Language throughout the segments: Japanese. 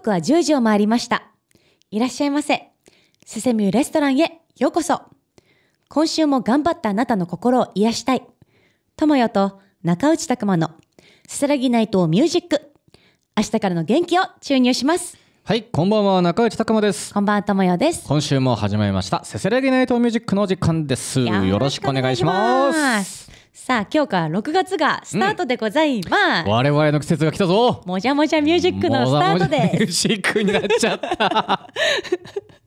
刻は10時を回りました。いらっしゃいませ。セセミューレストランへようこそ。今週も頑張ったあなたの心を癒したい。友よと中内拓磨のすすらぎナイトミュージック。明日からの元気を注入します。はい、こんばんは、中内拓磨です。こんばんは、ともよです。今週も始まりました、せせらぎナイトミュージックの時間です。よろしくお願いします。さあ今日から6月がスタートでございます、うん、我々の季節が来たぞもじゃもじゃミュージックのスタートでミュージックになっちゃった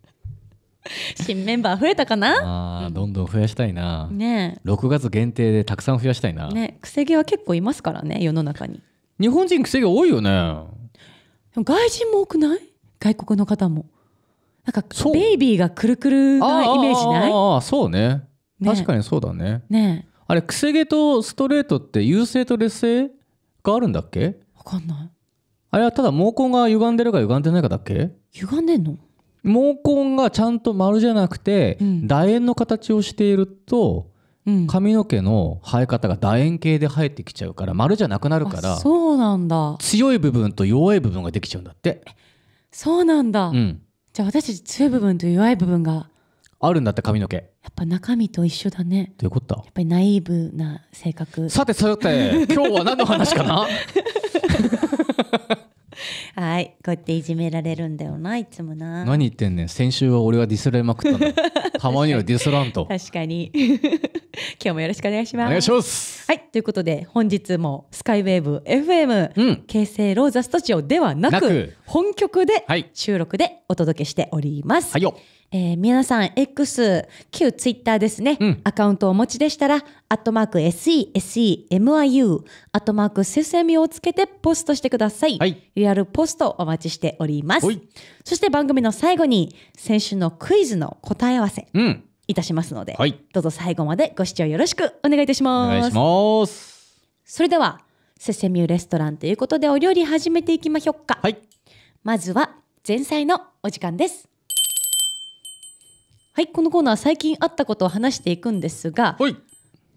新メンバー増えたかなあどんどん増やしたいな、ね6月限定でたくさん増やしたいなねくせ毛は結構いますからね世の中に日本人くせ毛多いよね外人も多くない外国の方もなんかベイビーがくるくるなイメージないああそうね確かにそうだねねあれ、くせ毛とストレートって優勢と劣勢があるんだっけわかんない。あれはただ毛根が歪んでるか歪んでないかだっけ歪んでんの毛根がちゃんと丸じゃなくて、うん、楕円の形をしていると、うん、髪の毛の生え方が楕円形で生えてきちゃうから丸じゃなくなるからそうなんだ強い部分と弱い部分ができちゃうんだってそうなんだ、うん、じゃあ私たち強い部分と弱い部分があるんだって髪の毛やっぱ中身と一緒だねどういうことやっぱりナイーブな性格さてさて 今日は何の話かな はいこうやっていじめられるんだよないつもな何言ってんねん先週は俺はディスられまくったの たまにはディスらんと確かに今日もよろしくお願いしますお願いしますはいということで本日もスカイウェーブ FM、うん、京成ローザスタジオではなく本局で収録でお届けしておりますはいよえー、皆さん X 旧 Twitter ですね、うん、アカウントをお持ちでしたら「アットマーク SESEMIU」「アットマーク s e s e m u をつけてポストしてください、はい、アルポストお待ちしておりますそして番組の最後に先週のクイズの答え合わせ、うん、いたしますので、はい、どうぞ最後までご視聴よろしくお願いいたします。それではセセミューレストランということでお料理始めていきましょうか。はい、まずは前菜のお時間です。はいこのコーナー最近あったことを話していくんですがはい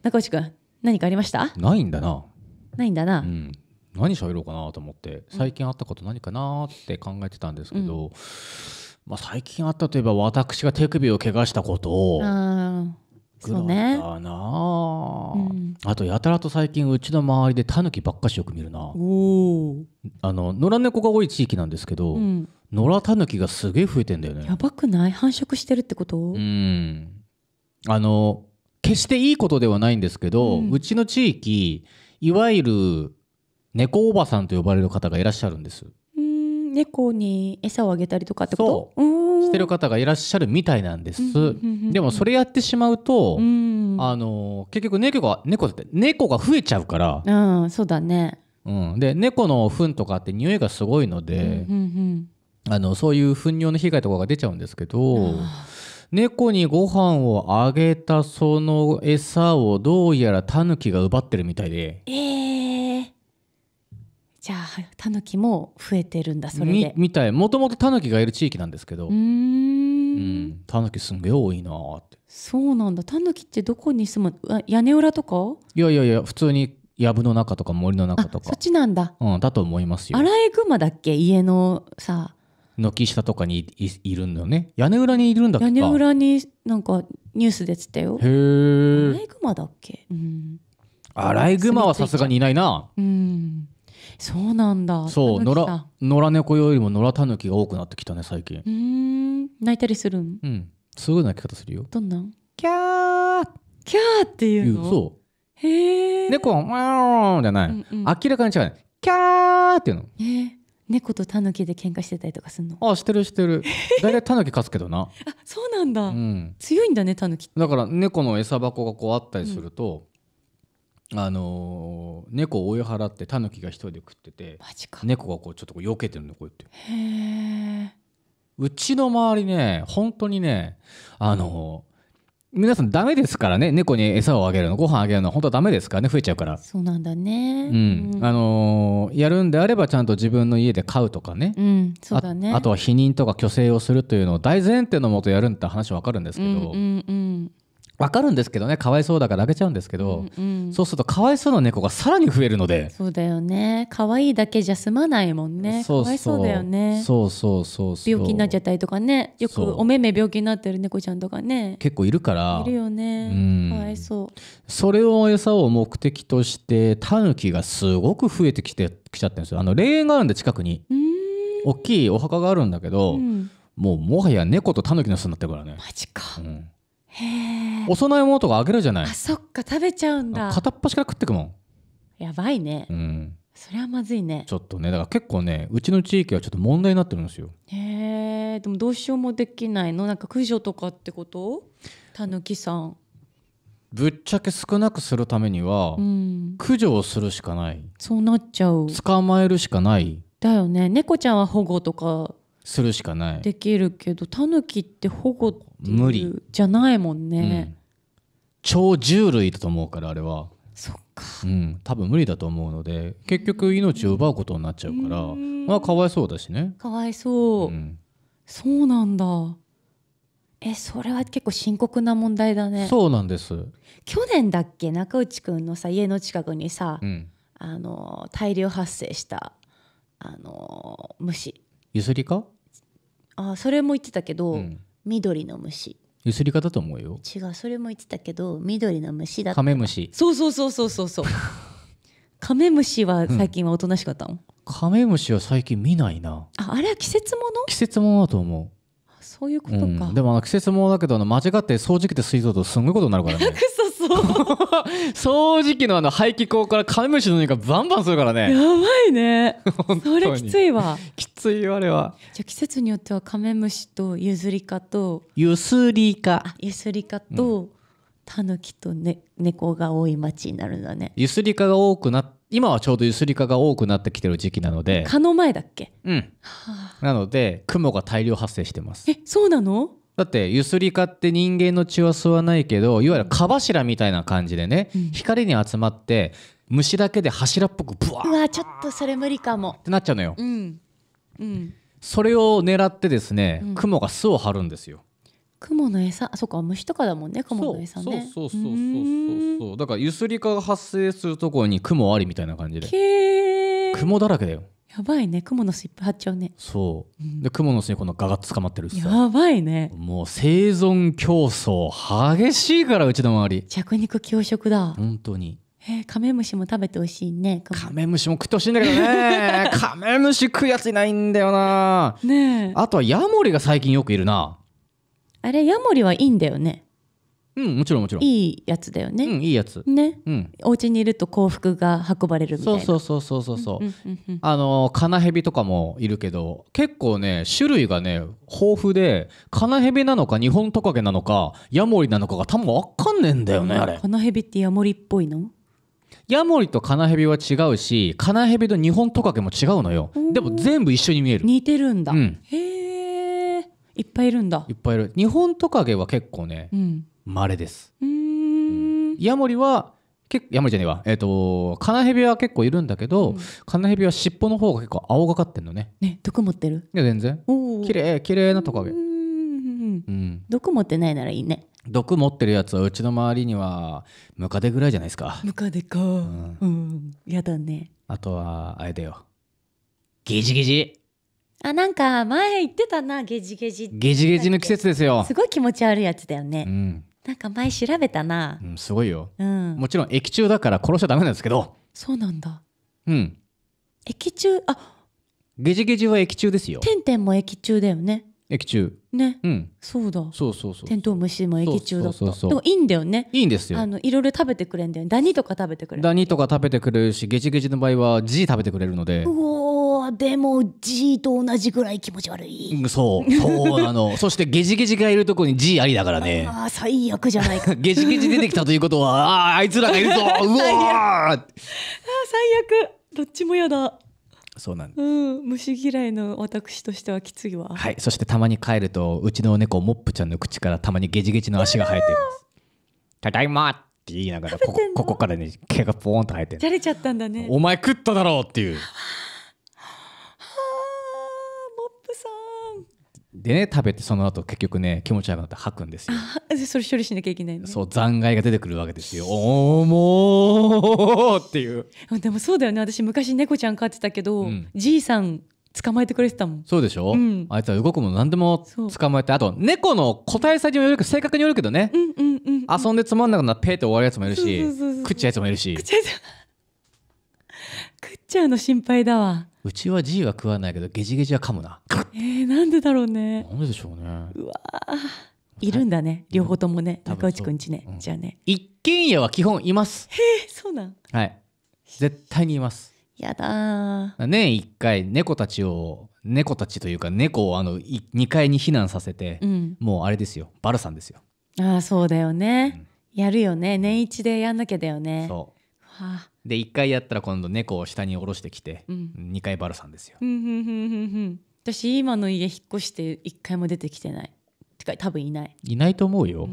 中内くん何かありましたないんだなないんだな、うん、何喋ろうかなと思って最近あったこと何かなって考えてたんですけど、うん、まあ、最近あったといえば私が手首を怪我したことをぐらいね、うん、あとやたらと最近うちの周りでタヌキばっかしよく見るなおあの野良猫が多い地域なんですけど、うん、野良タヌキがすげえ増えてんだよねやばくない繁殖してるってことうんあの決していいことではないんですけど、うん、うちの地域いわゆる猫おばさんと呼ばれる方がいらっしゃるんですうん猫に餌をあげたりとかってことそうしてる方がいらっしゃるみたいなんです、でもそれやってしまうと、うあの結局猫が猫って猫が増えちゃうからうんそうだねうん、で猫の糞とかって匂いがすごいので、うんうんうん、あのそういう糞尿の被害とかが出ちゃうんですけど。猫にご飯をあげたその餌をどうやらタヌキが奪ってるみたいでえー、じゃあタヌキも増えてるんだそれでみみたいもともとタヌキがいる地域なんですけどうんタヌキすんげえ多いなってそうなんだタヌキってどこに住む屋根裏とかいやいやいや普通に藪の中とか森の中とかそっちなんだ、うん、だと思いますよアライグマだっけ家のさ軒下とかにいいるんだよね屋根裏にいるんだっけ屋根裏になんかニュースで出てたよへえアライグマだっけ、うん、アライグマはさすがにいないなうんそうなんだそう野良野良猫よりも野良タヌキが多くなってきたね最近うん泣いたりするんうんすごい泣き方するよどんなんキャーキャーっていうのそうへえ猫は「ワーン」じゃない、うんうん、明らかに違うねキャーっていうのへえ猫とタヌキで喧嘩してたりとかするのあしてるしてる大体タヌキ勝つけどな あそうなんだ、うん、強いんだねタヌキだから猫の餌箱がこうあったりすると、うん、あのー、猫を追い払ってタヌキが一人で食ってて猫がこうちょっとこう避けてるのこうやってへえうちの周りね本当にねあの皆さんダメですからね猫に餌をあげるのご飯あげるの本当はダメですからね増えちゃうからそうなんだね、うんうんあのーやるんであればちゃんと自分の家で飼うとかねうんそうだねああとは避妊とか去勢をするというのを大前提のもとやるんって話は分かるんですけど、うんうんうん分かるんですけどねかわいそうだからあげちゃうんですけど、うんうん、そうするとかわいそうな猫がさらに増えるのでそうだよねかわいいだけじゃ済まないもんねそうそうだよねそうそうそう病気になっちゃったりとかねよくおめめ病気になってる猫ちゃんとかね結構いるからいるよね、うん、かわいそうそれを餌を目的としてタヌキがすごく増えてきてきちゃってるんですよあの霊園があるんで近くに大きいお墓があるんだけど、うん、もうもはや猫とタヌキの巣になってるからねマジか、うんお供え物とかあげるじゃないあそっか食べちゃうんだ片っ端から食ってくもんやばいねうんそれはまずいねちょっとねだから結構ねうちの地域はちょっと問題になってるんですよへえでもどうしようもできないのなんか駆除とかってことたぬきさんぶっちゃけ少なくするためには、うん、駆除をするしかないそうなっちゃう捕まえるしかないだよね猫ちゃんは保護とかするしかないできるけどタヌキって保護って無理じゃないもんね、うん、超獣類だと思うからあれはそっかうん多分無理だと思うので結局命を奪うことになっちゃうからまあかわいそうだしねかわいそう、うん、そうなんだえそれは結構深刻な問題だねそうなんです去年だっけ中内くんのさ家の近くにさ、うん、あの大量発生したあの虫ゆすりかあそれも言ってたけど、うん緑の虫ゆすり方と思うよ違うそれも言ってたけど緑の虫だったカメムシそうそうそうそうそうそう カメムシは最近はおとなしかったの、カメムシは最近見ないなああれは季節もの季節ものだと思うそういうことか、うん、でもあの季節もだけどあの間違って掃除機で水槽とすんごいことになるからね 掃除機のあの排気口からカメムシの匂いがバンバンするからねやばいね それきついわきついあれはじゃあ季節によってはカメムシとユズリカとユスリカユスリカと、うん、タヌキと、ね、猫が多い町になるんだねユスリカが多くなっ今はちょうどゆすりかが多くなってきてる時期なので蚊の前だっけうんなので雲が大量発生してますえそうなのだってゆすりかって人間の血は吸わないけどいわゆる蚊柱みたいな感じでね、うん、光に集まって虫だけで柱っぽくブワーうわちょっとそれ無理かもってなっちゃうのよ、うんうん、それを狙ってですね、う雲が巣を張るんですよ蛛の餌あそうか虫とかだもんね蛛の餌ねそうそうそうそうそうだからゆすりかが発生するところに雲ありみたいな感じで雲だらけだよやばいね雲の巣いっぱい張っちゃうねそう、うん、で雲の巣にこのガが捕まってるやばいねもう生存競争激しいからうちの周り着肉強食だ本当にえー、カメムシも食べてほしいねカメムシも食ってほしいんだけどね カメムシ食うやついないんだよなねあとはヤモリが最近よくいるなあれヤモリはいいんだよねうんもちろんもちろんいいやつだよね、うんいいやつね、うん、お家にいると幸福が運ばれるみたいなそうそうそうそうそう,、あのカナヘビとかもいるけど結構ね種類がね豊富でカナヘビなのか日本トカゲなのかヤモリなのかが多分わかんねえんだよねあれカナヘビってヤモリっぽいのヤモリとカナヘビは違うしカナヘビと日本トカゲも違うのよでも全部一緒に見える似てるんだ、うん、へえいっぱいいるんだいっぱいいる日本トカゲは結構ねまれ、うん、ですうんヤモリはけヤモリじゃねえわえっ、ー、とカナヘビは結構いるんだけど、うん、カナヘビは尻尾の方が結構青がかってんのねね毒持ってるいや全然綺麗綺麗なトカゲうん毒持ってないならいいね毒持ってるやつはうちの周りにはムカデぐらいじゃないですかムカデかうん、うん、やだねあとはあれだよギジギジあなんか前言ってたなゲジゲジゲジゲジの季節ですよすごい気持ち悪いやつだよね、うん、なんか前調べたな、うん、すごいよ、うん、もちろん液中だから殺しちゃダメなんですけどそうなんだうん液中あゲジゲジは液中ですよ点々も液中だよね液中ね、うん、そうだそうそうそうテントウムシも液中だったでもいいんだよねいいんですよあのいろいろ食べてくれんだよねダニとか食べてくれるダニとか食べてくれるしゲジゲジの場合はジ食べてくれるのでうおでも G と同じぐらい気持ち悪いそうそうなの そしてゲジゲジがいるとこに G ありだからねああ最悪じゃないかゲジゲジ出てきたということはああいつらがいるぞ うわあ最悪どっちも嫌だそうなんうん、虫嫌いの私としてはきついわはいそしてたまに帰るとうちの猫モップちゃんの口からたまにゲジゲジの足が生えていますただいまって言いながらここからね毛がポーンと生えてるじゃれちゃったんだねお前食っただろうっていうでね食べてその後結局ね気持ち悪くなって吐くんですよそれ処理しなきゃいけないの、ね、そう残骸が出てくるわけですよ おおもうっていうでもそうだよね私昔猫ちゃん飼ってたけど、うん、じいさん捕まえてくれてたもんそうでしょ、うん、あいつは動くも何でも捕まえてあと猫の個体差にもよる性格によるけどね、うんうんうん、遊んでつまんなくなってペーって終わるやつもいるし食っちゃうやつもいるし食っちゃうやつ食っちゃうの心配だわうちは G は食わないけどゲジゲジは噛むなえー、なんでだろうねなんででしょうねうわいるんだね両方ともね、中内くんちね、うん、じゃあね一軒家は基本いますへえそうなんはい絶対にいますやだ年一回猫たちを猫たちというか猫をあの2階に避難させて、うん、もうあれですよバルさんですよああそうだよね、やるよね年一でやんなきゃだよねそうはあで1回やったら今度猫を下に下ろしてきて、うん、2回バルさんですよ、私今の家引っ越して1回も出てきてないてか多分いないいないと思うよ、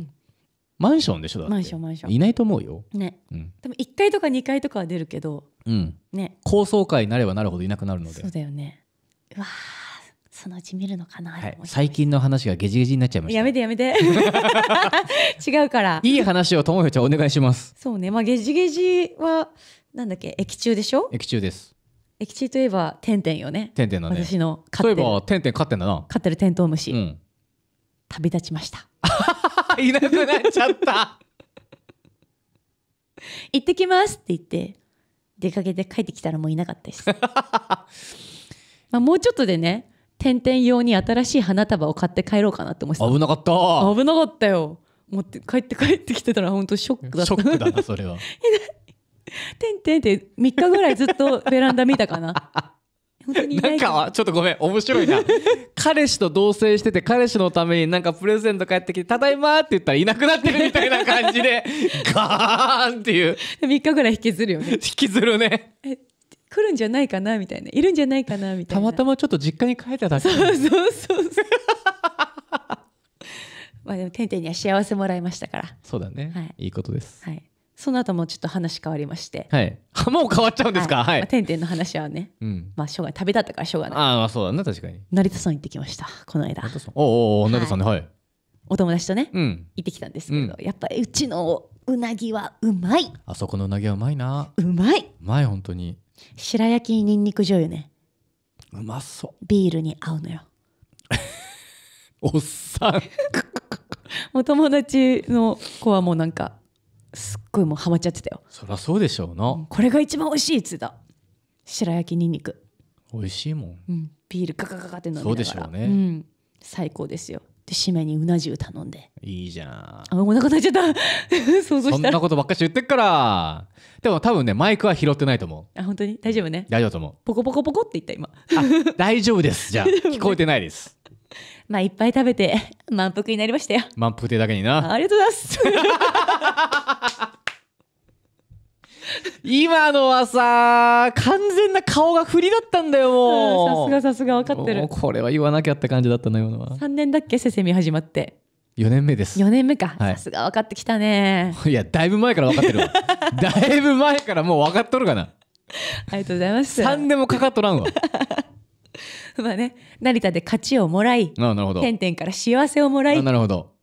マンションでしょだってマンションマンションいないと思うよね、多分1階とか2階とかは出るけど、うんね、高層階になればなるほどいなくなるのでそうだよねうわーそのうち見るのかな、はい、最近の話がゲジゲジになっちゃいましたやめてやめて 違うからいい話をともよちゃんお願いしますそうねまあゲジゲジはなんだっけ液中でしょ液中です液中といえばてんてんよねてんてんだね私の飼ってるそういえばてんてん飼ってんだな飼ってるテントウムシ、うん、旅立ちました いなくなっちゃった行ってきますって言って出かけて帰ってきたらもういなかったです まあもうちょっとでね点点用に新しい花束を買って帰ろうかなって思ってた危なかった危なかったよ持って帰って帰ってきてたら本当ショックだったショックだなそれはい ない点って3日ぐらいずっとベランダ見たかななんかちょっとごめん面白いな 彼氏と同棲してて彼氏のためになんかプレゼント帰ってきて「ただいま」って言ったらいなくなってるみたいな感じでガーンっていう3日ぐらい引きずるよね引きずるね来るんじゃないかなみたいないるんじゃないかなみたいなたまたまちょっと実家に帰っただけそうそうそうそう まあでもてんてんには幸せもらいましたからそうだね、はい、いいことです、はい、その後もちょっと話変わりまして、はい、もう変わっちゃうんですか、はいはいまあ、てんてんの話はね、うん、まあしょうがない旅だったからしょうがないああそうだね確かに成田山行ってきましたこの間成田山おお成田山ねはい、はいお友達とね、うん、行ってきたんですけど、うん、やっぱりうちのうなぎはうまいあそこのうなぎはうまいなうまいうまい本当に白焼きにんにく醤油ねうまそうビールに合うのよ おっさんお 友達の子はもうなんかすっごいもうハマっちゃってたよそりゃそうでしょうな、これが一番美味しいっつって白焼きにんにく美味しいもん、うん、ビールガガガガって飲みなそうでしょうねん、最高ですよで締めにうな重頼んでいいじゃんあお腹鳴っちゃった 想像したそんなことばっかし言ってっからでも多分ねマイクは拾ってないと思うあ本当に大丈夫ね大丈夫と思うポコポコポコって言った今大丈夫ですじゃあ、聞こえてないですまあいっぱい食べて満腹になりましたよ満腹でだけになありがとうございます今のはさ完全な顔が振りだったんだよもうさすがさすが分かってるこれは言わなきゃって感じだったの今のは3年だっけせせみ始まって4年目です4年目か、さすが分かってきたね いやだいぶ前から分かってるわ だいぶ前からもう分かっとるかなありがとうございます3年もかかっとらんわ まあね成田で勝ちをもらいなるほど天々から幸せをもらいなるほど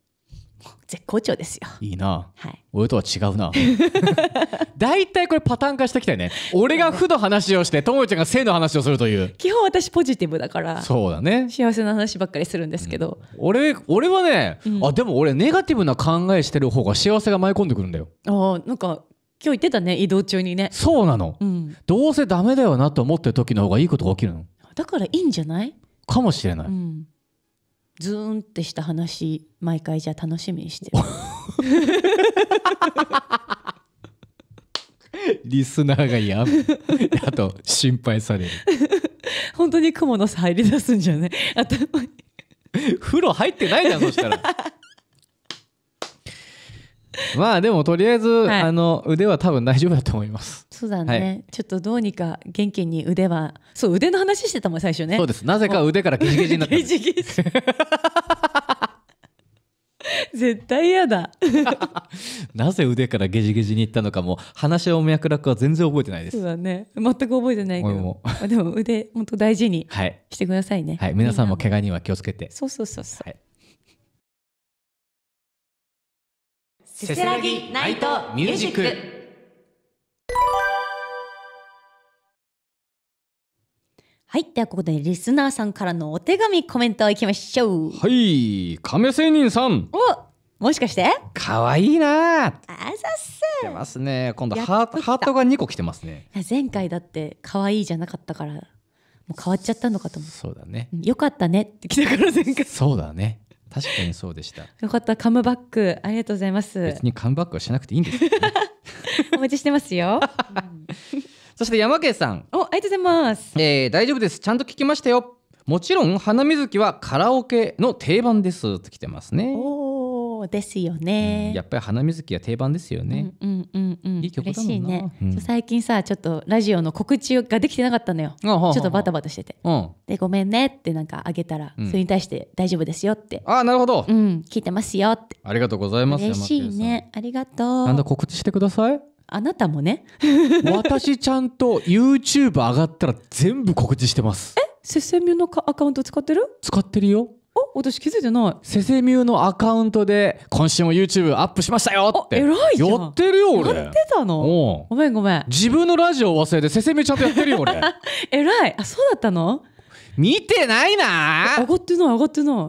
絶好調ですよいいな、はい、俺とは違うな 大体これパターン化していきたいね俺が負の話をしてともちゃんが正の話をするという基本私ポジティブだからそうだね幸せな話ばっかりするんですけど、うん、俺俺はね、うん、あでも俺ネガティブな考えしてる方が幸せが舞い込んでくるんだよあなんか今日言ってたね移動中にねそうなの、うん、どうせダメだよなと思ってる時の方がいいことが起きるのだからいいんじゃないかもしれない、うんズーンってした話毎回じゃ楽しみにしてる リスナーがや あと心配される本当に蜘蛛の巣入り出すんじゃない頭に 風呂入ってないだそしたら まあでもとりあえず、はい、あの腕は多分大丈夫だと思いますそうだね、はい、ちょっとどうにか元気に腕はそう腕の話してたもん最初ねそうですなぜか腕からゲジゲジになったゲ ジゲジ 絶対嫌だなぜ腕からゲジゲジにいったのかも話を脈絡は全然覚えてないですそうだね全く覚えてないけどでも腕本当大事にしてくださいね、はい、はい、皆さんも怪我には気をつけてそうそうそうそう、はいせせらぎナイトミュージックはいではここでリスナーさんからのお手紙コメントいきましょうはい亀仙人さんおもしかしてかわいいなあざす来てますね今度ハートが2個来てますね前回だってかわいいじゃなかったからもう変わっちゃったのかと思そうだね、よかったねって来たから前回そうだね確かにそうでした。よかった、カムバック、ありがとうございます。別にカムバックはしなくていいんです、ね、お待ちしてますよ。そして山家さん。お、ありがとうございます。えー、大丈夫です。ちゃんと聞きましたよ。もちろん、花水木はカラオケの定番です。と来てますね。おそうですよね、うん、やっぱり花水木は定番ですよね、うんうんうん、うん、いい曲だもんね、うん、最近さちょっとラジオの告知ができてなかったのよちょっとバタバタしてて、でごめんねってなんかあげたら、それに対して大丈夫ですよってああなるほど、うん、聞いてますよってありがとうございます嬉しいねありがとうなんだ告知してくださいあなたもね私ちゃんと YouTube 上がったら全部告知してますえすすみのアカウント使ってる使ってるよお私気づいてないセセミューのアカウントで今週も YouTube アップしましたよっていじゃんやってるよ俺やってたのごめんごめん自分のラジオ忘れてセセミューちゃんとやってるよ俺えら いあそうだったの見てないな上がってない上がってない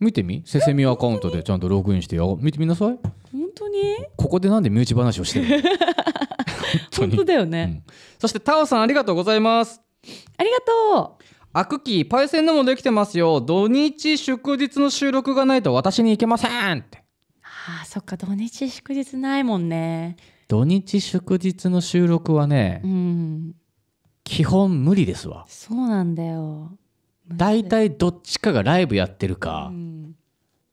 見てみセセミューアカウントでちゃんとログインしてよ見てみなさい本当にここでなんで身内話をしてる 本当だよね、うん、そしてタオさんありがとうございますありがとうあくき、パイセンのもできてますよ。土日祝日の収録がないと私に行けませんって。ああ、そっか、土日祝日ないもんね。土日祝日の収録はね、うん、基本無理ですわ。そうなんだよ。大体どっちかがライブやってるか、うん、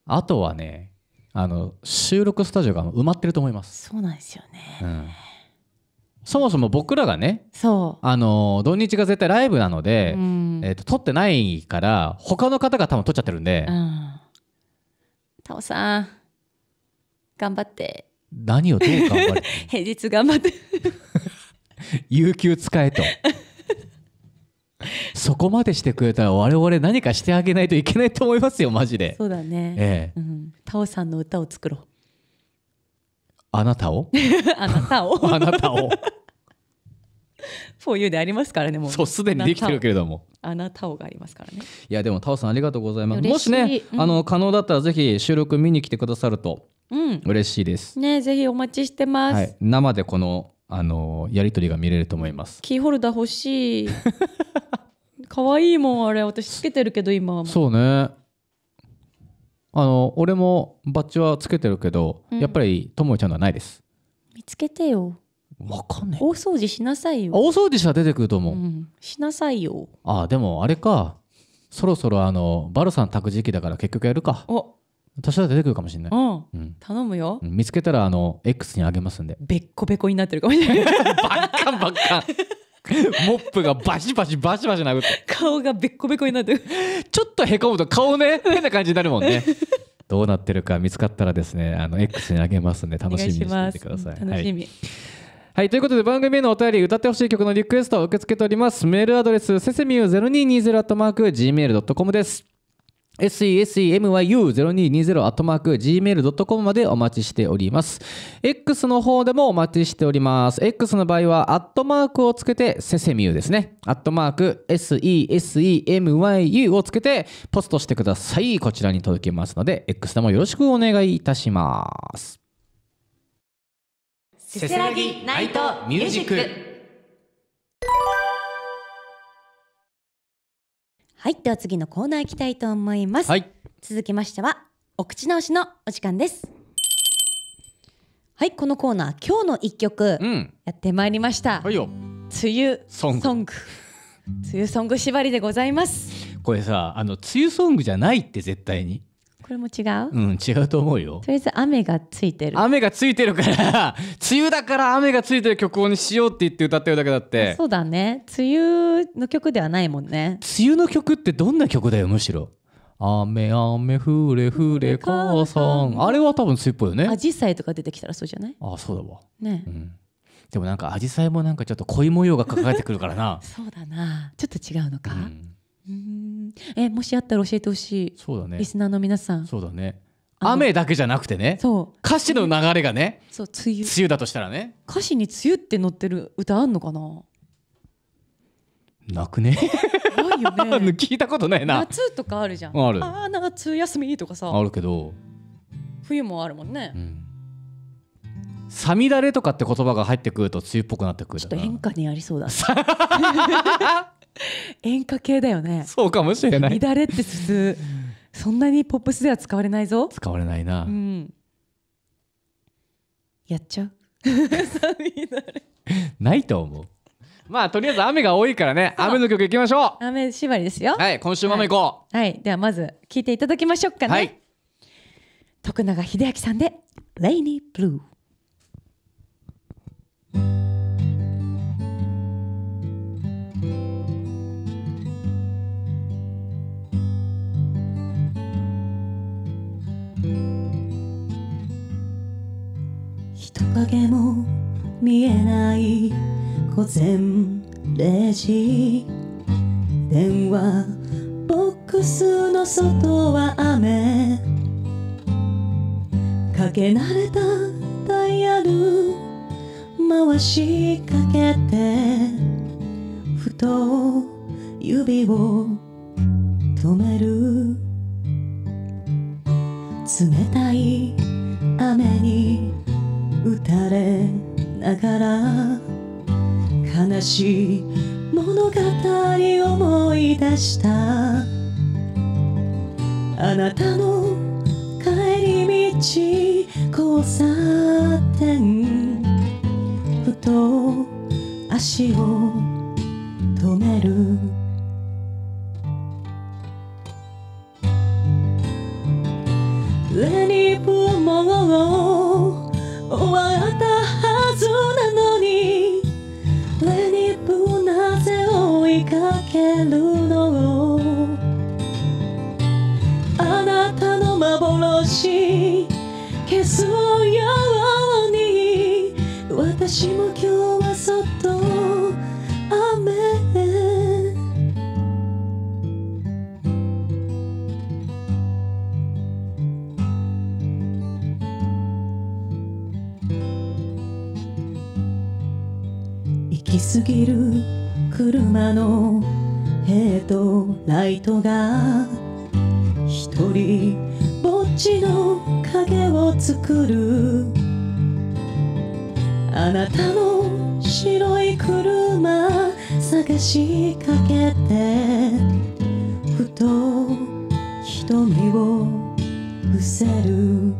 あとはねあの収録スタジオが埋まってると思いますそうなんですよね、うんそもそも僕らがねそうあの土日が絶対ライブなので、うんえーと、撮ってないから他の方が多分撮っちゃってるんで、うんタオさん頑張って何をどう頑張る 平日頑張って 有給使えと そこまでしてくれたら我々何かしてあげないといけないと思いますよマジでそうだね、ええうん、タオさんの歌を作ろうあなたを あなたを あなたをフォーユーでありますからねもうそうすでにできてるけれどもあなたをがありますからねいやでもタオさんありがとうございますもしね、うん、あの可能だったらぜひ収録見に来てくださるとうん、嬉しいです、ねぜひお待ちしてます、はい、生でこのあのやり取りが見れると思いますキーホルダー欲しい 可愛いもんあれ私つけてるけど今そうねあの俺もバッジはつけてるけど、うんやっぱりともいちゃんのはないです見つけてよわかんない大掃除しなさいよ、大掃除したら出てくると思う、ん、しなさいよあでもあれかそろそろあのバルさん炊く時期だから結局やるかお私は出てくるかもしれない、うんうん、頼むよ、見つけたらあの X にあげますんでべっこべこになってるかもしれない バッカンバッカンモップがバシバシバシバシ殴って顔がべっこべこになってちょっとへこむと顔ね変な感じになるもんねどうなってるか見つかったらですねあの X にあげますんで楽しみにしていてください楽しみ、はいはい、ということで番組へのお便り、歌ってほしい曲のリクエストを受け付けております。メールアドレス、せせみゆ0220 at mark gmail.com です。sesemyu0220-gmail.com までお待ちしております。X の方でもお待ちしております。X の場合は、アットマークをつけて、セセミューですね。アットマーク sesemyu をつけて、ポストしてください。こちらに届きますので、X でもよろしくお願いいたします。せせらぎナイトミュージックはいでは次のコーナー行きたいと思います、はい、続きましてはお口直しのお時間ですはいこのコーナー今日の一曲、うん、やってまいりました、はい、梅雨ソング梅雨ソング縛りでございますこれさあの梅雨ソングじゃないって絶対にれも違ううん違うと思うよとりあえず雨がついてる雨がついてるから 梅雨だから雨がついてる曲をにしようって言って歌ってるだけだってそうだね梅雨の曲ではないもんね梅雨の曲ってどんな曲だよむしろ雨雨ふれふれ母さんあれは多分梅雨っぽいよねアジサイとか出てきたらそうじゃないあそうだわね、うん、でもなんかアジサイもなんかちょっと恋模様が抱えてくるからな そうだなちょっと違うのか、うん、えもしあったら教えてほしいそうだねリスナーの皆さんそうだね雨だけじゃなくてねそう歌詞の流れがねそう梅雨梅雨だとしたらね歌詞に「梅雨」って載ってる歌あんのかななくねないよね 聞いたことないな夏とかあるじゃんあるあ夏休みとかさあるけど冬もあるもんね、うん、サミダレとかって言葉が入ってくると梅雨っぽくなってくるちょっと変化にありそうだ 演歌系だよねそうかもしれない乱れって普通そんなにポップスでは使われないぞ使われないな、うん、やっちゃう ないと思うまあとりあえず雨が多いからね雨の曲いきましょう雨縛りですよはい今週も雨いこう、はい、はい、ではまず聴いていただきましょうかね、はい、徳永英明さんで「レイニーブルー」影も見えない午前0時電話ボックスの外は雨かけ慣れたダイヤル回しかけてふと指を止める冷たい雨に打たれながら悲しい物語思い出したあなたの帰り道交差点ふと足を止める私も今日はそっと雨行き過ぎる車のヘッドライトが一人ぼっちの影を作るあなたの白い車探しかけてふと瞳を伏せる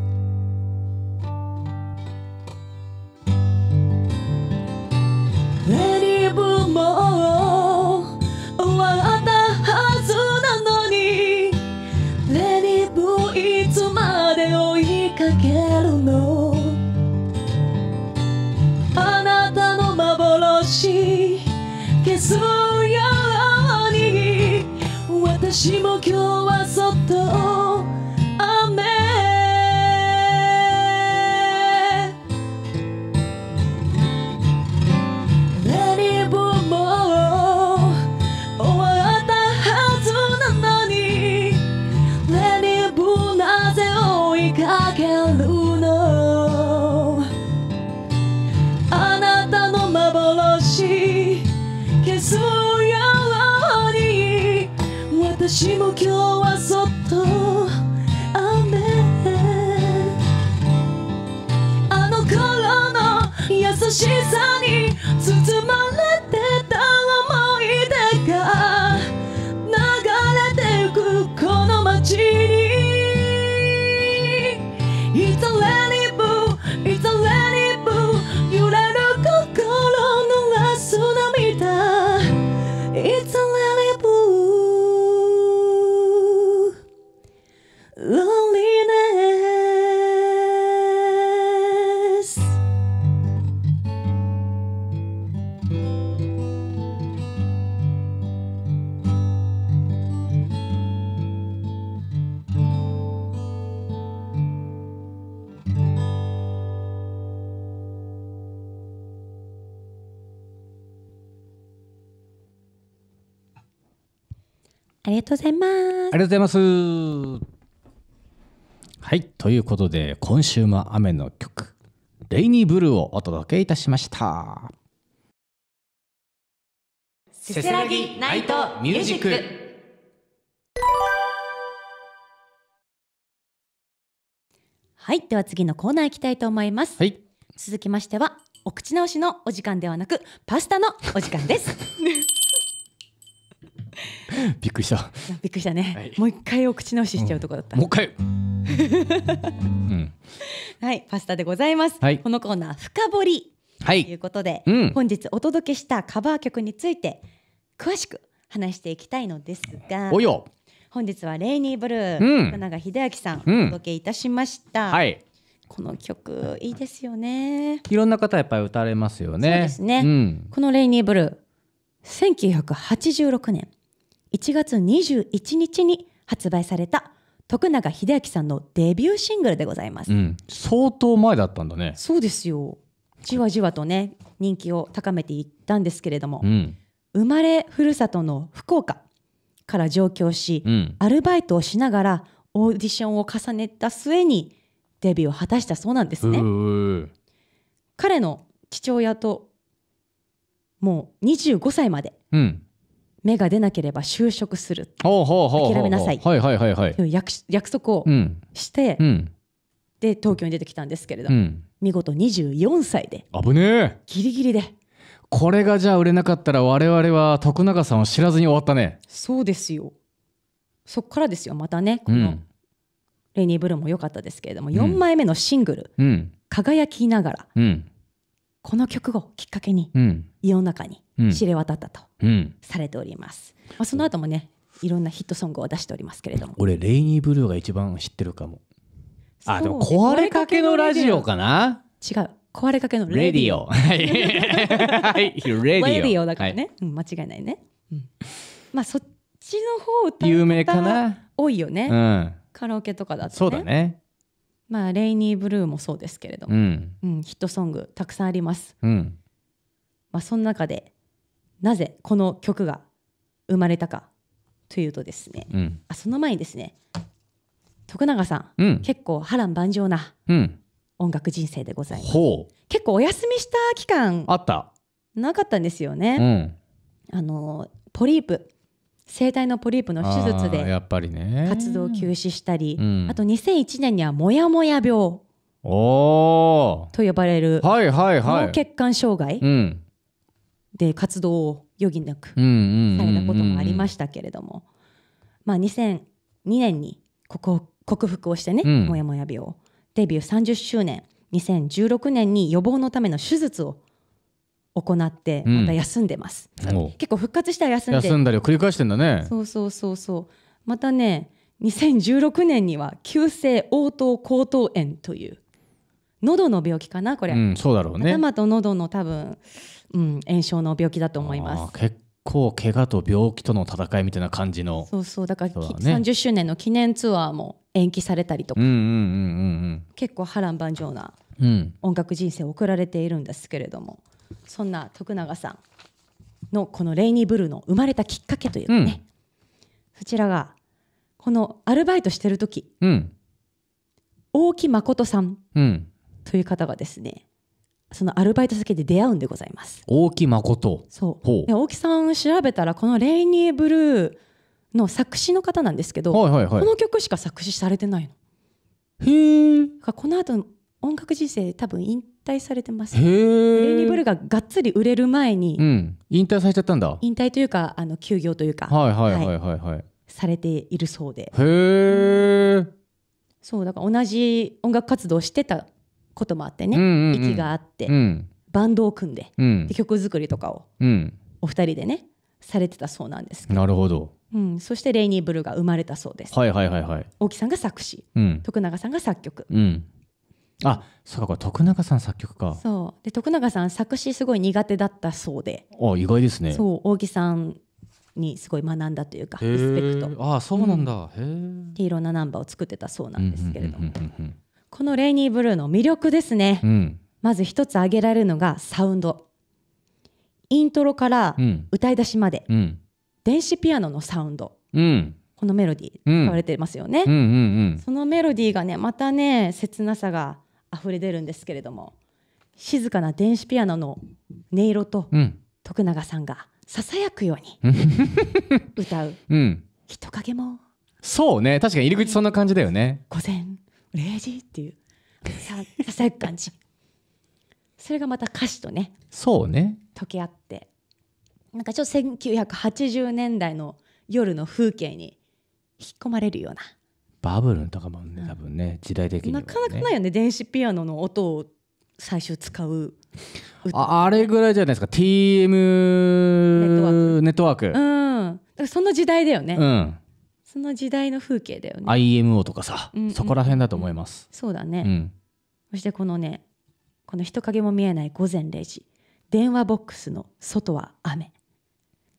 今日はそっとありがとうございます。ありがとうございます。はい、ということで、今週も雨の曲、レイニーブルーをお届けいたしました。せせらぎナイトミュージック。はい、では次のコーナー行きたいと思います。はい、続きましては、お口直しのお時間ではなく、パスタのお時間です。びっくりした。びっくりしたね。はい、もう一回お口直ししちゃうとこだった。うん、もう一回。はい、パスタでございます。はい、このコーナー深掘りということで、うん、本日お届けしたカバー曲について詳しく話していきたいのですが。およ。本日はレイニーブルー、うん、福永秀明さん、お届けいたしました。はい。この曲いいですよね。いろんな方やっぱり歌われますよね。そうですね。このレイニーブルー、1986年。1月21日に発売された徳永英明さんのデビューシングルでございます、うん、相当前だったんだねそうですよじわじわとね人気を高めていったんですけれども、うん、生まれふるさとの福岡から上京し、うん、アルバイトをしながらオーディションを重ねた末にデビューを果たしたそうなんですね彼の父親ともう25歳まで、うん、目が出なければ就職する諦めなさいという約束をして、うん、で東京に出てきたんですけれど、うん、見事24歳で危ねえギリギリでこれがじゃあ売れなかったら我々は徳永さんを知らずに終わったねそうですよそっからですよまたねこの、レニー・ブルーも良かったですけれども、うん、4枚目のシングル「輝きながら」この曲をきっかけに、世の中に知れ渡ったとされております。うんうん、まあ、その後もねいろんなヒットソングを出しておりますけれども俺レイニーブルーが一番知ってるかもあでも壊れかけのラジオかな違う壊れかけのレディオ はいレディオだからね、はい、うん、間違いないね、うん、まあそっちの方歌有名かな多いよね、うん、カラオケとかだと、ね、そうだねまあレイニーブルーもそうですけれども、うん、うん、ヒットソングたくさんあります、うん、まあその中でなぜこの曲が生まれたかというとですね、うん、あその前にですね徳永さん、うん、結構波乱万丈な音楽人生でございます、うん、結構お休みした期間あったなかったんですよね、あのポリープ声帯のポリープの手術で活動を休止したりあ,、ね、あと2001年にはもやもや病と呼ばれる脳血管障害で活動を余儀なくされたこともありましたけれども、まあ、2002年にここ克服をしてね、うん、もやもや病デビュー30周年2016年に予防のための手術を行ってまた休んでます、うん、結構復活したら休んで休んだりを繰り返してんだねそうそうそうそうまたね2016年には急性応答喉頭炎という喉の病気かなこれ、うん、そうだろうね頭と喉の多分うん、炎症の病気だと思います。結構怪我と病気との戦いみたいな感じのそうそうだからね、30周年の記念ツアーも延期されたりとか、うんうんうんうん、結構波乱万丈な音楽人生を送られているんですけれども、そんな徳永さんのこの「レイニーブルー」の生まれたきっかけというかね、うん、そちらがこのアルバイトしてる時、うん、大木誠さんという方がですね、そのアルバイト先で出会うんでございます大木誠そう大木さん調べたらこの「レイニーブルー」の作詞の方なんですけど、はいはいはい、この曲しか作詞されてないのへえこの後音楽人生多分引退されてますへえレイニーブルーががっつり売れる前に、うん、引退されちゃったんだ引退というかあの休業というかはいはいはいはい、はい、されているそうでへえ、そうだから同じ音楽活動してたこともあってね、うんうんうん、息があって、うん、バンドを組んでうん、で曲作りとかを、お二人でねされてたそうなんですなるほど、うん、そしてレイニー・ブルーが生まれたそうですはいはいはいはい大木さんが作詞、徳永さんが作曲、あそうか徳永さん作曲かそうで徳永さん作詞すごい苦手だったそうであ意外ですねそう大木さんにすごい学んだというかリスペクトあそうなんだ、うん、へえいろんなナンバーを作ってたそうなんですけれども、うんこのレイニーブルーの魅力ですね、うん、まず一つ挙げられるのがサウンドイントロから歌い出しまで、うん、電子ピアノのサウンド、うん、このメロディー使われてますよね、うんうんうんうん、そのメロディーがねまたね切なさが溢れ出るんですけれども静かな電子ピアノの音色と、徳永さんがささやくように歌う、人影もそうね確かに入り口そんな感じだよね午前礼儀っていうさささやく感じそれがまた歌詞とねそうね溶け合ってなんかちょっと1980年代の夜の風景に引き込まれるようなバブルとかもね、うん、多分ね時代的に、ね、なかなかないよね電子ピアノの音を最初使うああれぐらいじゃないですか TM ネットワークネットワークうんその時代だよね、うん、その時代の風景だよね IMO とかさ、うんうん、そこら辺だと思います、そうだね、うん、そしてこのねこの人影も見えない午前0時電話ボックスの外は雨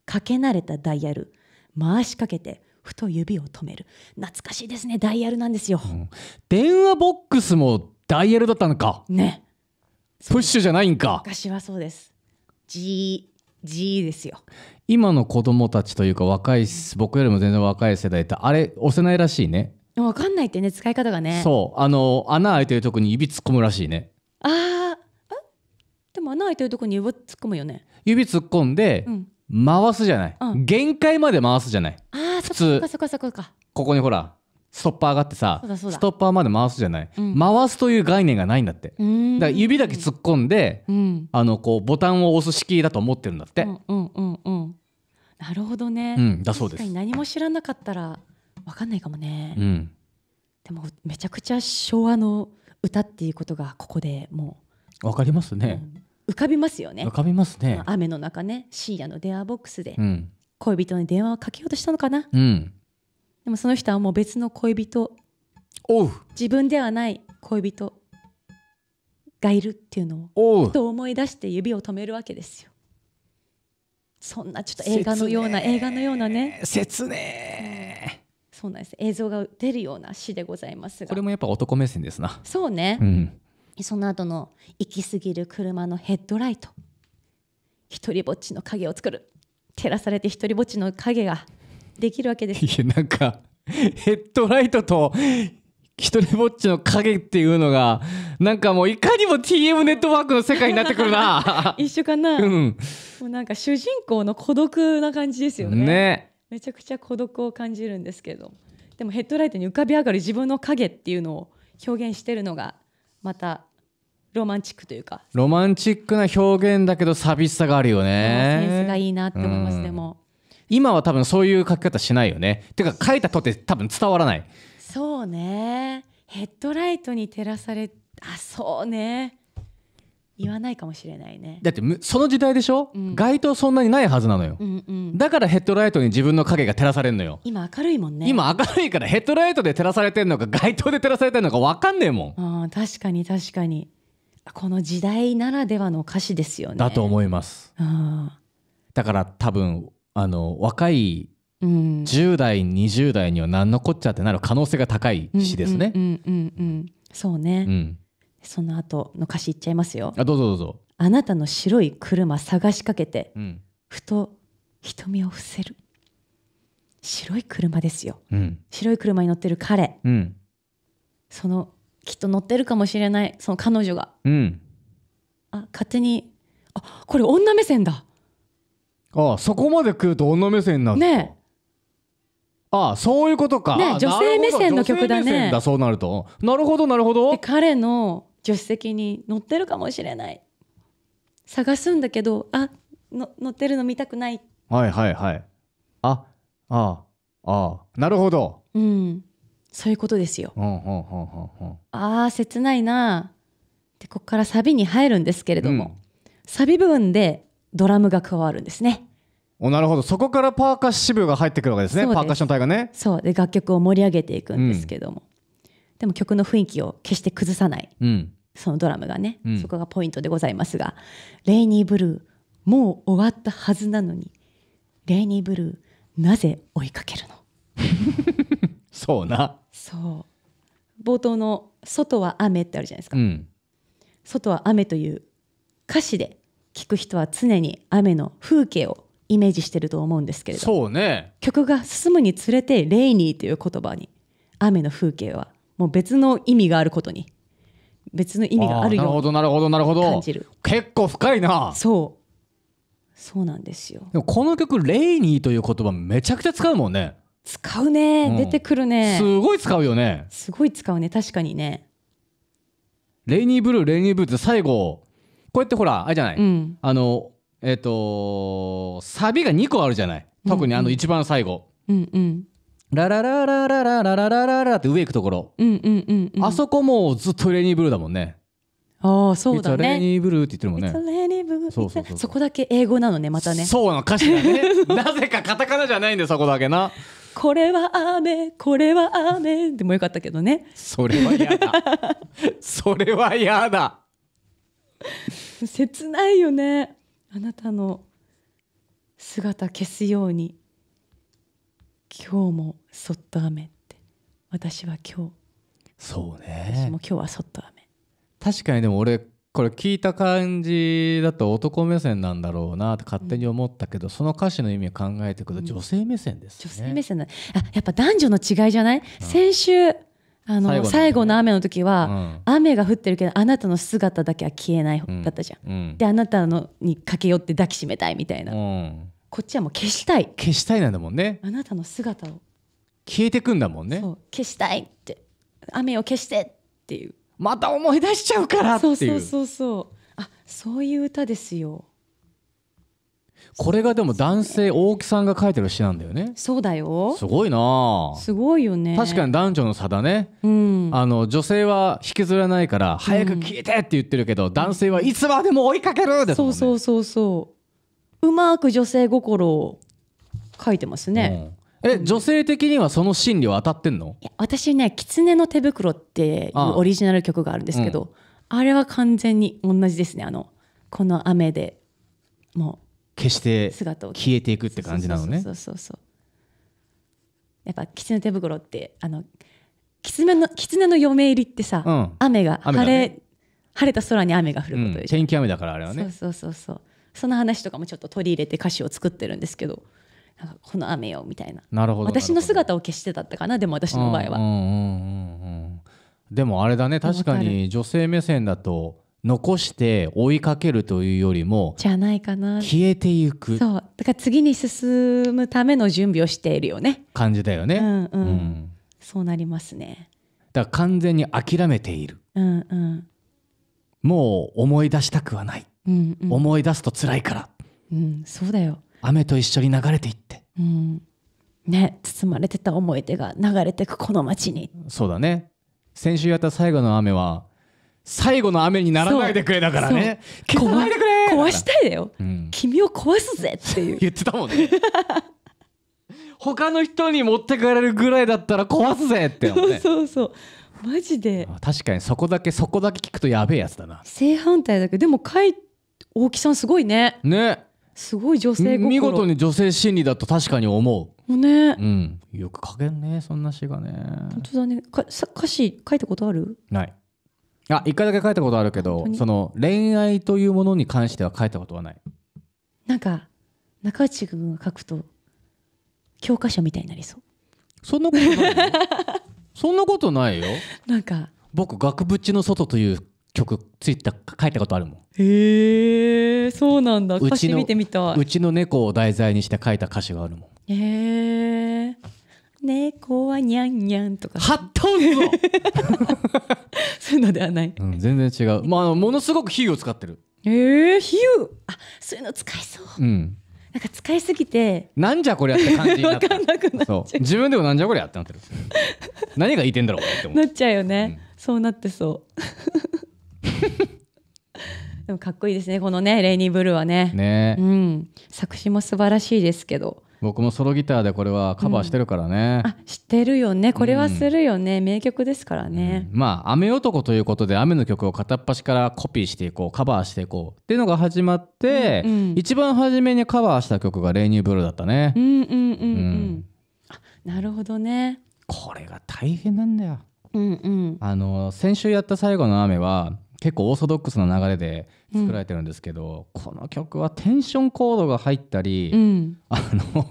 かけ慣れたダイヤル回しかけてふと指を止める懐かしいですねダイヤルなんですよ、うん、電話ボックスもダイヤルだったのかねプッシュじゃないんか昔はそうです G ですよ今の子供たちというか若い僕よりも全然若い世代ってあれ押せないらしいね分かんないってね使い方がねそうあの穴開いてるとこに指突っ込むらしいねああでも穴開いてるとこに指突っ込むよね指突っ込んで、うん、回すじゃない、うん、限界まで回すじゃないああそっかそっかそっかそっかここにほらストッパーがあってさストッパーまで回すじゃない、うん、回すという概念がないんだってだから指だけ突っ込んで、うん、あのこうボタンを押す式だと思ってるんだって、うんうんうん、なるほどね、うん、だそうです何も知らなかったら分かんないかもね、でもめちゃくちゃ昭和の歌っていうことがここでもう分かりますね、浮かびますよね浮かびますね、雨の中ね深夜の電話ボックスで、恋人に電話をかけようとしたのかな、うん、でもその人はもう別の恋人自分ではない恋人がいるっていうのをふと思い出して指を止めるわけですよそんなちょっと映画のような映画のようなね説明、そうなんです映像が出るような詩でございますがこれもやっぱ男目線ですなそうね、うん、その後の行き過ぎる車のヘッドライト一人ぼっちの影を作る照らされて一人ぼっちの影ができるわけですいやなんかヘッドライトと一人ぼっちの影っていうのがなんかもういかにも TM ネットワークの世界になってくるな 一緒かな、うん、もうなんか主人公の孤独な感じですよね、ね、めちゃくちゃ孤独を感じるんですけどでもヘッドライトに浮かび上がる自分の影っていうのを表現してるのがまたロマンチックというかロマンチックな表現だけど寂しさがあるよねセンスがいいなって思います、うん、でも今は多分そういう書き方しないよねてか書いたとって多分伝わらないそうねヘッドライトに照らされあそうね言わないかもしれないねだってその時代でしょ、うん、街灯そんなにないはずなのよ、うんうん、だからヘッドライトに自分の影が照らされるのよ今明るいもんね今明るいからヘッドライトで照らされてんのか街灯で照らされてんのか分かんねえもんあ確かに確かにこの時代ならではの歌詞ですよねだと思いますだから多分あの若い10代20代には何のこっちゃってなる可能性が高い詩ですね。そうね、うん、その後の歌詞いっちゃいますよ。あどうぞどうぞ。あなたの白い車探しかけて、うん、ふと瞳を伏せる白い車ですよ、うん、白い車に乗ってる彼、うん、そのきっと乗ってるかもしれないその彼女が、あ勝手にあこれ女目線だああそこまで来ると女目線なねああそういうことか、ね、女性目線の曲だねだそうなるとなるほどなるほど彼の助手席に乗ってるかもしれない探すんだけどあの乗ってるの見たくないはいはいはいああああなるほどうんそういうことですよ、うんうん、ああ切ないなでここからサビに入るんですけれども、うん、サビ部分でドラムが加わるんですね。おなるほどそこからパーカッシブが入ってくるわけですねパーカッション隊がねそうで楽曲を盛り上げていくんですけども、うん、でも曲の雰囲気を決して崩さない、うん、そのドラムがね、うん、そこがポイントでございますが「レイニーブルー」もう終わったはずなのに「レイニーブルー」なぜ追いかけるの そうなそう冒頭の「外は雨」ってあるじゃないですか、外は雨という歌詞で聞く人は常に雨の風景をイメージしてると思うんですけれどそう、ね、曲が進むにつれて「レイニー」という言葉に雨の風景はもう別の意味があることに別の意味があるようなるほどなるほどなるほど結構深いなそうそうなんですよでもこの曲「レイニー」という言葉めちゃくちゃ使うもんね使うね、うん、出てくるねすごい使うよねすごい使うね確かにねレイニーブルーレイニーブルーって最後こうやってほらあれじゃない、うん、あのえっ、ー、とサビが2個あるじゃない特にあの一番最後。うんうんラララララララララララって上行くところ、うんうんうん、うん、あそこもずっとレニーブルーだもんねああそうだねレニーブルーって言ってるもんねレニーブルーそうそうそうそこだけ英語なのねまたねそうなの歌詞がね なぜかカタカナじゃないんで、そこだけなこれは雨これは雨でもよかったけどねそれは嫌だそれは嫌だ 切ないよねあなたの姿消すように今日もそっと雨って私は今日そうね私も今日はそっと雨確かにでも俺これ聞いた感じだと男目線なんだろうなって勝手に思ったけど、うん、その歌詞の意味を考えていくと女性目線ですね、うん、女性目線だあやっぱ男女の違いじゃない、うん、先週あの最後,、最後の雨の時は、雨が降ってるけどあなたの姿だけは消えないだったじゃん、であなたのに駆け寄って抱きしめたいみたいな、こっちはもう消したい消したいなんだもんねあなたの姿を消えてくんだもんね消したいって雨を消してっていうまた思い出しちゃうからっていうそうそうそうそうあそういう歌ですよこれがでも男性大木さんが書いてる詩なんだよねそうだよすごいなすごいよね確かに男女の差だね、うん、あの女性は引きずらないから早く消えてって言ってるけど、うん、男性はいつまでも追いかける、ね、そうそうそうそううまく女性心を書いてますね、うん、え、女性的にはその心理は当たってんの私ね「狐の手袋」っていうオリジナル曲があるんですけどあ,、れは完全に同じですねあのこの雨でもう消して消えていくって感じなのね。そうそうそうやっぱ狐手袋ってあの狐の狐の嫁入りってさ、うん、雨が晴れ、ね、晴れた空に雨が降ることうん、天気雨だからあれはね。そうそうそうそうその話とかもちょっと取り入れて歌詞を作ってるんですけど。なんかこの雨よみたいななるほど私の姿を消してたったかなでも私の場合は、うんうんうん、でもあれだね確かに女性目線だと残して追いかけるというよりもじゃないかな消えていくそうだから次に進むための準備をしているよね感じだよね、うんうん、うん、そうなりますねだから完全に諦めている、うんうん、もう思い出したくはない、うんうん、思い出すと辛いから、うん、そうだよ雨と一緒に流れていって、うん、ね包まれてた思い出が流れてくこの街にそうだね先週やった最後の雨は最後の雨にならないでくれだからね消さないでくれ壊したいだよ、うん、君を壊すぜっていう言ってたもんね他の人に持ってかれるぐらいだったら壊すぜって、ね、そうそうそうマジで確かにそこだけそこだけ聞くとやべえやつだな正反対だけどでも海大木さんすごいねねすごい女性見事に女性心理だと確かに思うね、うん、よく書けんねそんな詩がね本当だねかさ歌詞書いたことあるないあ一回だけ書いたことあるけどその恋愛というものに関しては書いたことはないなんか中内君が書くと教科書みたいになりそうそんなことない そんなことないよなんか僕「額縁の外」という曲ツイッター書いたことあるもんへえー、そうなんだ歌詞見てみたいうちの猫を題材にして書いた歌詞があるもんへえー猫はにゃんにゃんとか。はっとんぞ そういうのではない。うん、全然違う。まあ、ものすごく比喩を使ってる。ええー、比喩。あ、そういうの使いそう。うん。なんか使いすぎて。なんじゃこりゃって感じになった。かんなくなっそう。自分でもなんじゃこりゃってなってる。何が言ってんだろうって思う。なっちゃうよね。うん、そうなってそう。でもかっこいいですね。このね、レイニーブルーはね。ね。うん。作詞も素晴らしいですけど。僕もソロギターでこれはカバーしてるからね、うん、あてるよねこれはするよね、うん、名曲ですからね、うん、まあ雨男ということで雨の曲を片っ端からコピーしていこうカバーしていこうっていうのが始まって、うんうん、一番初めにカバーした曲が「レイニューブルー」だったねうんうんうんうん、うん、あなるほどねこれが大変なんだようんうんあの先週やった最後の雨は結構オーソドックスな流れで作られてるんですけど、うん、この曲はテンションコードが入ったり、うん、あの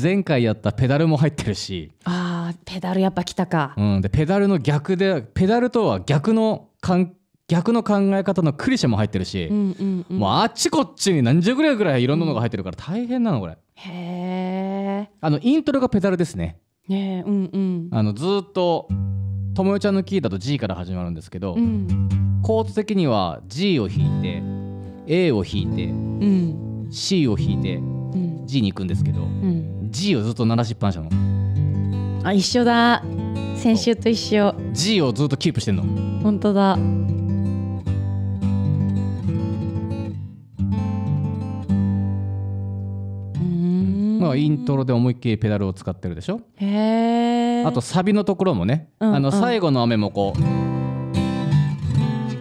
前回やったペダルも入ってるしあペダルやっぱ来たか、うん、でペダルの逆でペダルとは逆の逆の考え方のクリシェも入ってるし、うんうん、もうあっちこっちに何十ぐらいぐらいいろんなのが入ってるから大変なのこれへえイントロがペダルですねねうんうんあのずっとともよちゃんのキーだと G から始まるんですけど、うん、コード的には G を弾いて A を弾いて、うん、C を弾いて、うん、G に行くんですけど、うん、G をずっと鳴らしっぱなしなのあ一緒だ先週と一緒 G をずっとキープしてんの本当だのイントロで思いっきりペダルを使ってるでしょへあとサビのところもね、うんうん、あの最後の雨もこう、うん、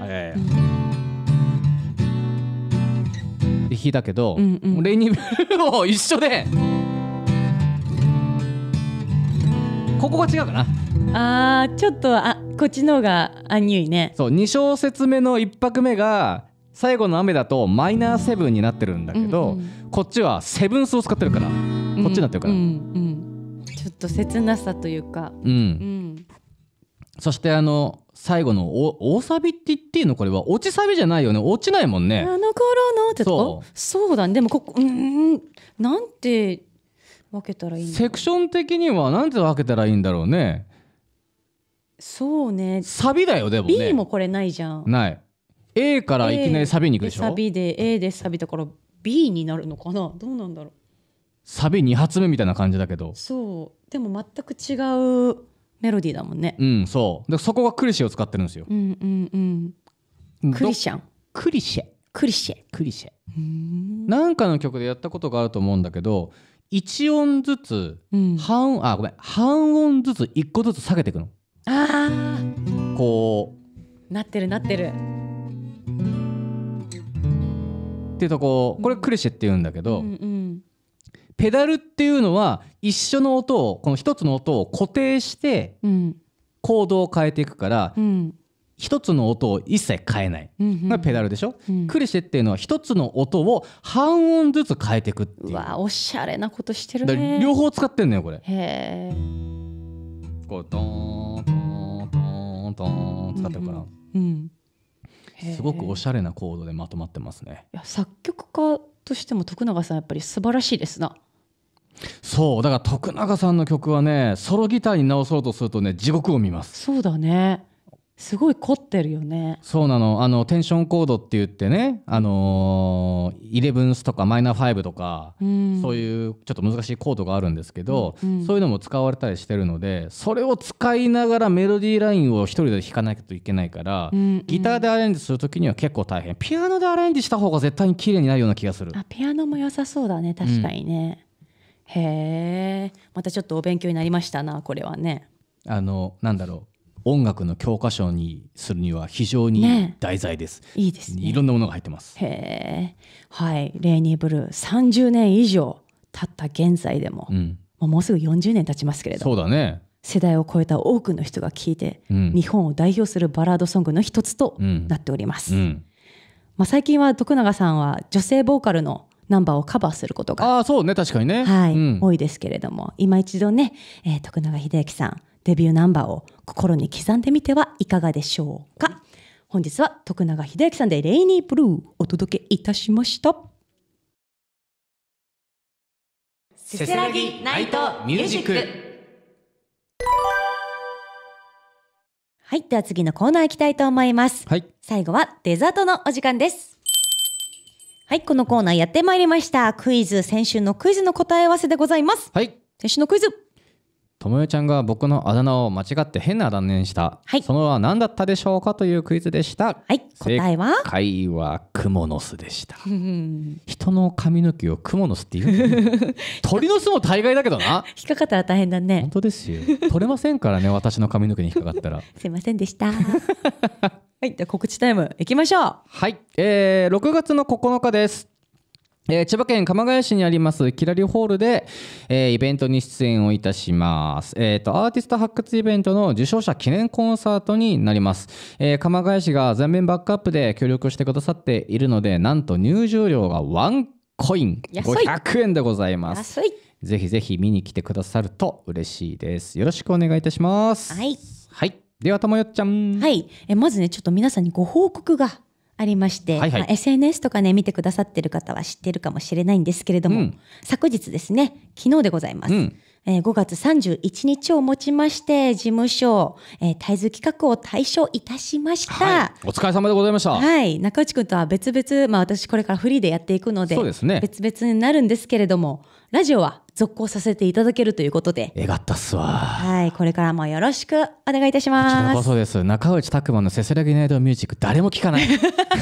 えー、で弾いたけど、うんうん、レイニーブルを一緒でここが違うかなあーちょっとあこっちの方がアンニュイねそう2小節目の1拍目が最後の雨だとマイナーセブンになってるんだけど、うんうん、こっちはセブンスを使ってるから。こっちになってるから、うんうん、ちょっと切なさというか、うん、そしてあの最後のお大サビって言っていいのこれは落ちサビじゃないよね落ちないもんねあの頃のってとそうだねでもここうんなんて分けたらいいセクション的にはなんて分けたらいいんだろうねそうねサビだよでもね B もこれないじゃんない A からいきなりサビに行くでしょ、A、サビで A でサビだから B になるのかなどうなんだろうサビ2発目みたいな感じだけどそうでも全く違うメロディーだもんねうんそうでそこがクリシェを使ってるんですようんうんうんクリシャンクリシェクリシェクリシェなんかの曲でやったことがあると思うんだけど1音ずつ半、うん、あごめん半音ずつ1個ずつ下げていくのあこうなってるなってるっていうとここれクリシェって言うんだけど、うんうんペダルっていうのは一緒の音をこの一つの音を固定してコードを変えていくから、一つの音を一切変えない、うんがペダルでしょ、うん、クリシェっていうのは一つの音を半音ずつ変えていくっていううわおしゃれなことしてるね両方使ってんのよこれへえこうーンーンーンーン使ってるから、うんうん、すごくおしゃれなコードでまとまってますねいや作曲家としても徳永さんやっぱり素晴らしいですなそうだから徳永さんの曲はねソロギターに直そうとするとね地獄を見ますそうだねすごい凝ってるよねそうなのあのテンションコードって言ってねあのイレブンスとかマイナーファイブとか、うん、そういうちょっと難しいコードがあるんですけど、うんうん、そういうのも使われたりしてるのでそれを使いながらメロディーラインを一人で弾かないといけないから、うんうん、ギターでアレンジする時には結構大変ピアノでアレンジした方が絶対に綺麗になるような気がするあピアノも良さそうだね確かにね、うんへえまたちょっとお勉強になりましたなこれはね。あのなんだろう音楽の教科書にするには非常に題材です。ね、いいです、ね、いろんなものが入ってます。へえ、はい、レイニーブルー30年以上経った現在でも、うん、もうすぐ40年経ちますけれど、そうだね。世代を超えた多くの人が聴いて、うん、日本を代表するバラードソングの一つとなっております。うん、まあ最近は徳永さんは女性ボーカルのナンバーをカバーすることがあそうね確かにね、はい、うん、多いですけれども今一度ね、えー、徳永英明さんデビューナンバーを心に刻んでみてはいかがでしょうか本日は徳永英明さんで「レイニーブルー」お届けいたしました「せせらぎナイトミュージック」はいでは次のコーナーいきたいと思います、はい、最後はデザートのお時間ですはい、このコーナーやってまいりました。クイズ、先週のクイズの答え合わせでございます。はい。先週のクイズ。ともよちゃんが僕のあだ名を間違って変なあだ名にした。はい。そのは何だったでしょうかというクイズでした。はい。答えは正解はクモの巣でした。人の髪の毛をクモの巣って言う、鳥の巣も大概だけどな。引っかかったら大変だね。本当ですよ。取れませんからね、私の髪の毛に引っかかったら。すいませんでした。はい、告知タイムいきましょう。はい、えー、6月の9日です。えー、千葉県鎌ケ谷市にありますキラリホールで、えー、イベントに出演をいたします、えーと、アーティスト発掘イベントの受賞者記念コンサートになります、えー、鎌ケ谷市が全面バックアップで協力してくださっているのでなんと入場料がワンコイン500円でございますぜひぜひ見に来てくださると嬉しいですよろしくお願いいたしますはい、はいではともよっちゃんはいえまずねちょっと皆さんにご報告がありまして、はいはいまあ、SNS とかね見てくださってる方は知ってるかもしれないんですけれども、うん、昨日ですね昨日でございます、うん、えー、5月31日をもちまして事務所、えー、タイズ企画を退所いたしました、はい、お疲れ様でございましたはい中内くんとは別々まあ私これからフリーでやっていくのでそうですね別々になるんですけれどもラジオは続行させていただけるということで。えがったっすわ。はい、これからもよろしくお願いいたします。こちらこそです。中内拓磨のせせらぎナイトミュージック、誰も聞かない。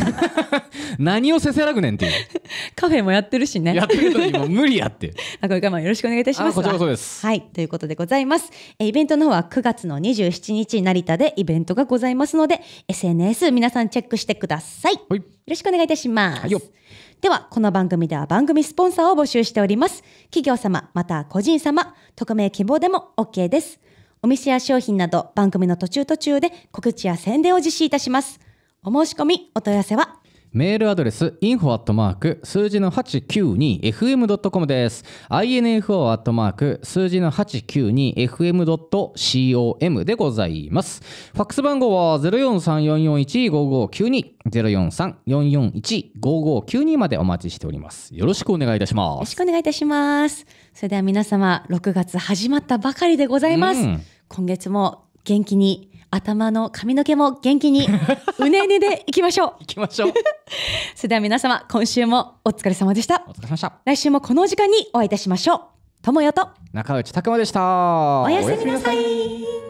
何をせせらぐねんっていう。カフェもやってるしね。やってるのにも無理やって。あ、これからもよろしくお願いいたします。こちらこそです。はい、ということでございます。えイベントの方は9月の27日成田でイベントがございますので、SNS 皆さんチェックしてください。はい、よろしくお願いいたします。はいでは、この番組では番組スポンサーを募集しております。企業様、また個人様、匿名希望でも OK です。お店や商品など番組の途中途中で告知や宣伝を実施いたします。お申し込み、お問い合わせはメールアドレス info アットマーク数字の 892fm.com です。info アットマーク数字の 892fm.com でございます。ファックス番号は0434415592。043-441-5592までお待ちしております。よろしくお願いいたします。よろしくお願いいたします。それでは皆様、6月始まったばかりでございます。今月も元気に頭の髪の毛も元気に、うねうねでいきましょう。いきましょう。それでは皆様、今週もお疲れ様でした。お疲れ様でした。来週もこの時間にお会いいたしましょう。ともよと、中内拓磨でした。おやすみなさい。